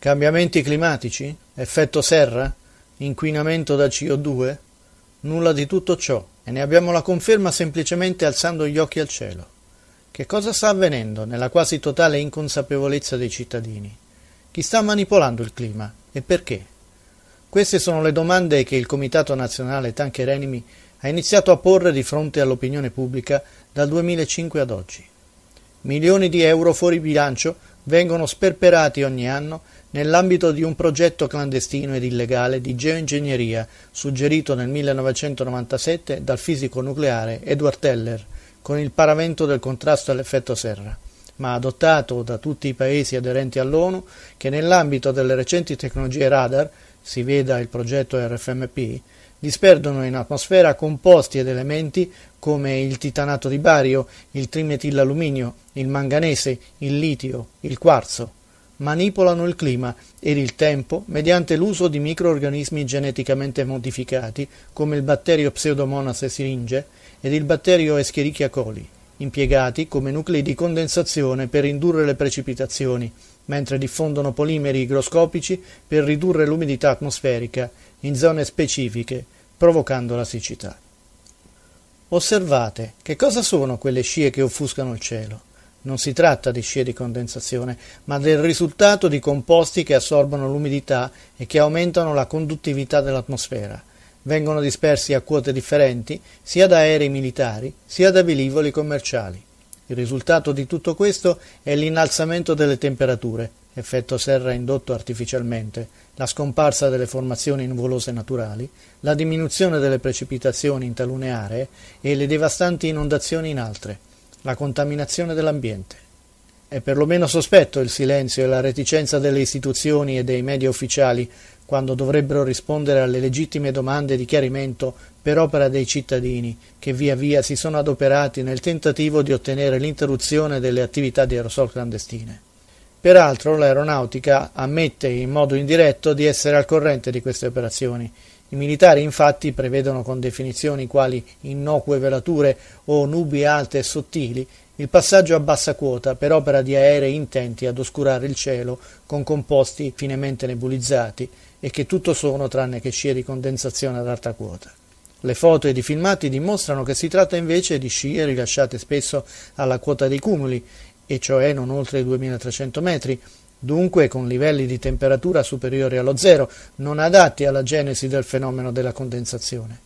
Cambiamenti climatici? Effetto serra? Inquinamento da CO2? Nulla di tutto ciò, e ne abbiamo la conferma semplicemente alzando gli occhi al cielo. Che cosa sta avvenendo nella quasi totale inconsapevolezza dei cittadini? Chi sta manipolando il clima e perché? Queste sono le domande che il Comitato Nazionale Tanker Enemy ha iniziato a porre di fronte all'opinione pubblica dal 2005 ad oggi. Milioni di euro fuori bilancio vengono sperperati ogni anno nell'ambito di un progetto clandestino ed illegale di geoingegneria suggerito nel 1997 dal fisico nucleare Edward Teller con il paravento del contrasto all'effetto serra ma adottato da tutti i paesi aderenti all'ONU che nell'ambito delle recenti tecnologie radar, si veda il progetto RFMP, disperdono in atmosfera composti ed elementi come il titanato di bario, il trimetillalluminio, il manganese, il litio, il quarzo manipolano il clima ed il tempo mediante l'uso di microorganismi geneticamente modificati come il batterio Pseudomonas syringe ed il batterio Escherichia coli, impiegati come nuclei di condensazione per indurre le precipitazioni, mentre diffondono polimeri igroscopici per ridurre l'umidità atmosferica in zone specifiche, provocando la siccità. Osservate, che cosa sono quelle scie che offuscano il cielo? Non si tratta di scie di condensazione, ma del risultato di composti che assorbono l'umidità e che aumentano la conduttività dell'atmosfera. Vengono dispersi a quote differenti sia da aerei militari sia da velivoli commerciali. Il risultato di tutto questo è l'innalzamento delle temperature, effetto serra indotto artificialmente, la scomparsa delle formazioni nuvolose naturali, la diminuzione delle precipitazioni in talune aree e le devastanti inondazioni in altre la contaminazione dell'ambiente. È perlomeno sospetto il silenzio e la reticenza delle istituzioni e dei media ufficiali quando dovrebbero rispondere alle legittime domande di chiarimento per opera dei cittadini che via via si sono adoperati nel tentativo di ottenere l'interruzione delle attività di aerosol clandestine. Peraltro l'aeronautica ammette in modo indiretto di essere al corrente di queste operazioni i militari infatti prevedono con definizioni quali innocue velature o nubi alte e sottili il passaggio a bassa quota per opera di aerei intenti ad oscurare il cielo con composti finemente nebulizzati e che tutto sono tranne che scie di condensazione ad alta quota. Le foto ed i filmati dimostrano che si tratta invece di scie rilasciate spesso alla quota dei cumuli, e cioè non oltre i 2300 metri, dunque con livelli di temperatura superiori allo zero, non adatti alla genesi del fenomeno della condensazione.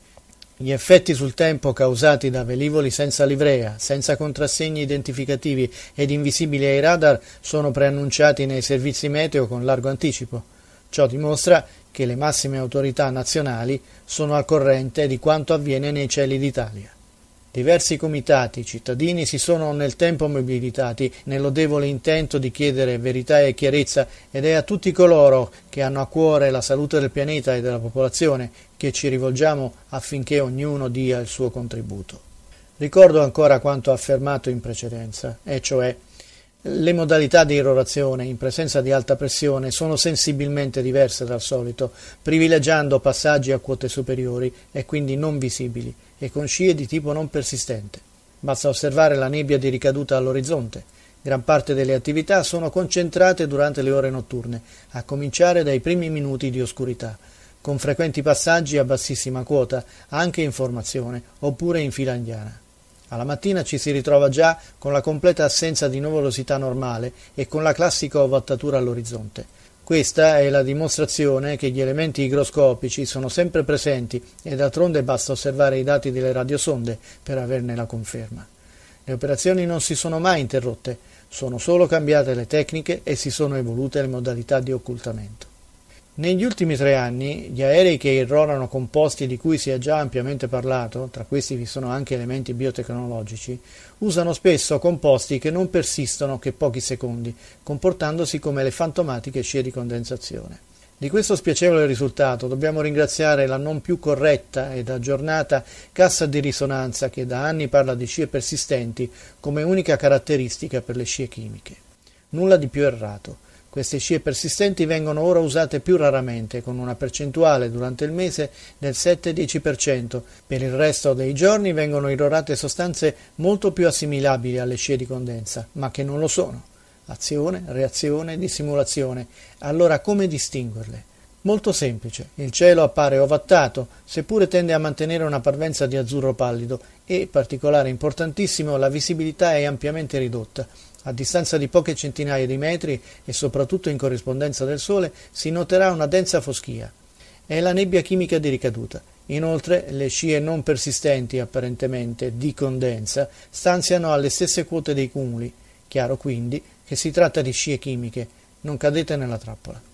Gli effetti sul tempo causati da velivoli senza livrea, senza contrassegni identificativi ed invisibili ai radar sono preannunciati nei servizi meteo con largo anticipo. Ciò dimostra che le massime autorità nazionali sono al corrente di quanto avviene nei cieli d'Italia. Diversi comitati cittadini si sono nel tempo mobilitati nell'odevole intento di chiedere verità e chiarezza ed è a tutti coloro che hanno a cuore la salute del pianeta e della popolazione che ci rivolgiamo affinché ognuno dia il suo contributo. Ricordo ancora quanto affermato in precedenza, e cioè le modalità di irrorazione in presenza di alta pressione sono sensibilmente diverse dal solito, privilegiando passaggi a quote superiori e quindi non visibili e con scie di tipo non persistente. Basta osservare la nebbia di ricaduta all'orizzonte. Gran parte delle attività sono concentrate durante le ore notturne, a cominciare dai primi minuti di oscurità, con frequenti passaggi a bassissima quota, anche in formazione, oppure in fila indiana. Alla mattina ci si ritrova già con la completa assenza di nuvolosità normale e con la classica ovattatura all'orizzonte questa è la dimostrazione che gli elementi igroscopici sono sempre presenti e d'altronde basta osservare i dati delle radiosonde per averne la conferma. Le operazioni non si sono mai interrotte, sono solo cambiate le tecniche e si sono evolute le modalità di occultamento. Negli ultimi tre anni gli aerei che irrorano composti di cui si è già ampiamente parlato, tra questi vi sono anche elementi biotecnologici, usano spesso composti che non persistono che pochi secondi, comportandosi come le fantomatiche scie di condensazione. Di questo spiacevole risultato dobbiamo ringraziare la non più corretta ed aggiornata cassa di risonanza che da anni parla di scie persistenti come unica caratteristica per le scie chimiche. Nulla di più errato. Queste scie persistenti vengono ora usate più raramente, con una percentuale durante il mese del 7-10%. Per il resto dei giorni vengono irrorate sostanze molto più assimilabili alle scie di condensa, ma che non lo sono. Azione, reazione, dissimulazione. Allora come distinguerle? Molto semplice, il cielo appare ovattato, seppure tende a mantenere una parvenza di azzurro pallido, e, particolare importantissimo, la visibilità è ampiamente ridotta. A distanza di poche centinaia di metri e soprattutto in corrispondenza del sole si noterà una densa foschia. È la nebbia chimica di ricaduta. Inoltre le scie non persistenti apparentemente di condensa stanziano alle stesse quote dei cumuli. Chiaro quindi che si tratta di scie chimiche. Non cadete nella trappola.